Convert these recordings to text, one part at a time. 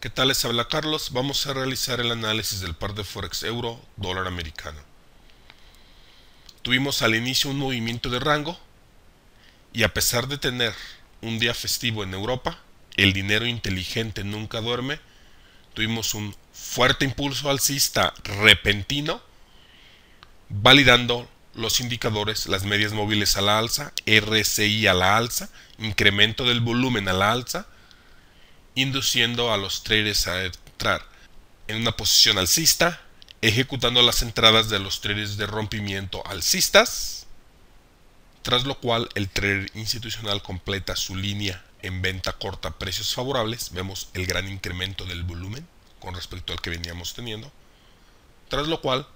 ¿Qué tal? Les habla Carlos. Vamos a realizar el análisis del par de Forex Euro Dólar Americano. Tuvimos al inicio un movimiento de rango y a pesar de tener un día festivo en Europa, el dinero inteligente nunca duerme, tuvimos un fuerte impulso alcista repentino, validando los indicadores, las medias móviles a la alza, RSI a la alza, incremento del volumen a la alza, induciendo a los traders a entrar en una posición alcista, ejecutando las entradas de los traders de rompimiento alcistas, tras lo cual el trader institucional completa su línea en venta corta a precios favorables, vemos el gran incremento del volumen con respecto al que veníamos teniendo, tras lo cual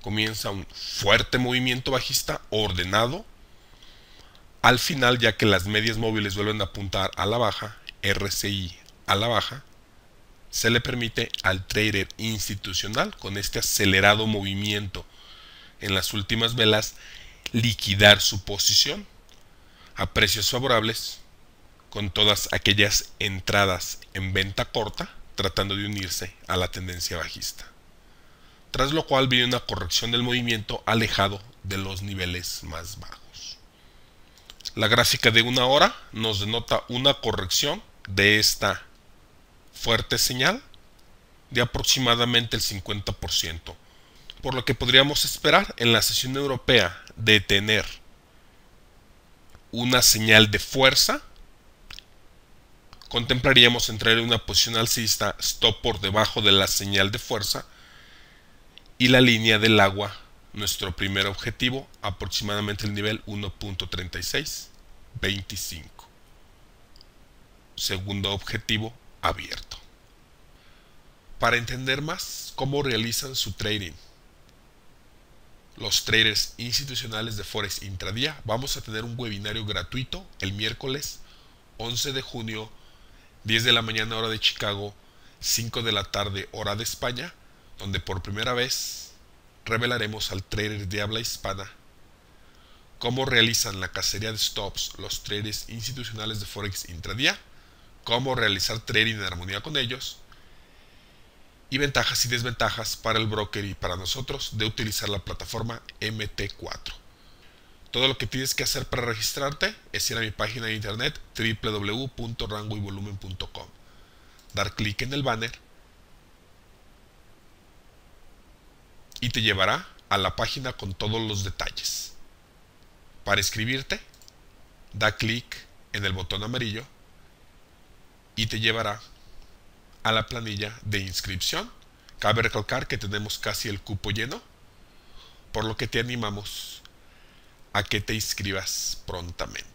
comienza un fuerte movimiento bajista ordenado, al final ya que las medias móviles vuelven a apuntar a la baja, RCI a la baja, se le permite al trader institucional con este acelerado movimiento en las últimas velas liquidar su posición a precios favorables con todas aquellas entradas en venta corta tratando de unirse a la tendencia bajista. Tras lo cual viene una corrección del movimiento alejado de los niveles más bajos. La gráfica de una hora nos denota una corrección de esta fuerte señal de aproximadamente el 50%, por lo que podríamos esperar en la sesión europea de tener una señal de fuerza, contemplaríamos entrar en una posición alcista stop por debajo de la señal de fuerza y la línea del agua, nuestro primer objetivo, aproximadamente el nivel 1.3625. Segundo objetivo, abierto. Para entender más cómo realizan su trading, los traders institucionales de Forex intradía, vamos a tener un webinario gratuito el miércoles 11 de junio, 10 de la mañana hora de Chicago, 5 de la tarde hora de España, donde por primera vez revelaremos al trader de habla hispana cómo realizan la cacería de stops los traders institucionales de Forex intradía cómo realizar trading en armonía con ellos y ventajas y desventajas para el broker y para nosotros de utilizar la plataforma MT4. Todo lo que tienes que hacer para registrarte es ir a mi página de internet www.rangoyvolumen.com, dar clic en el banner y te llevará a la página con todos los detalles. Para escribirte, da clic en el botón amarillo y te llevará a la planilla de inscripción. Cabe recalcar que tenemos casi el cupo lleno, por lo que te animamos a que te inscribas prontamente.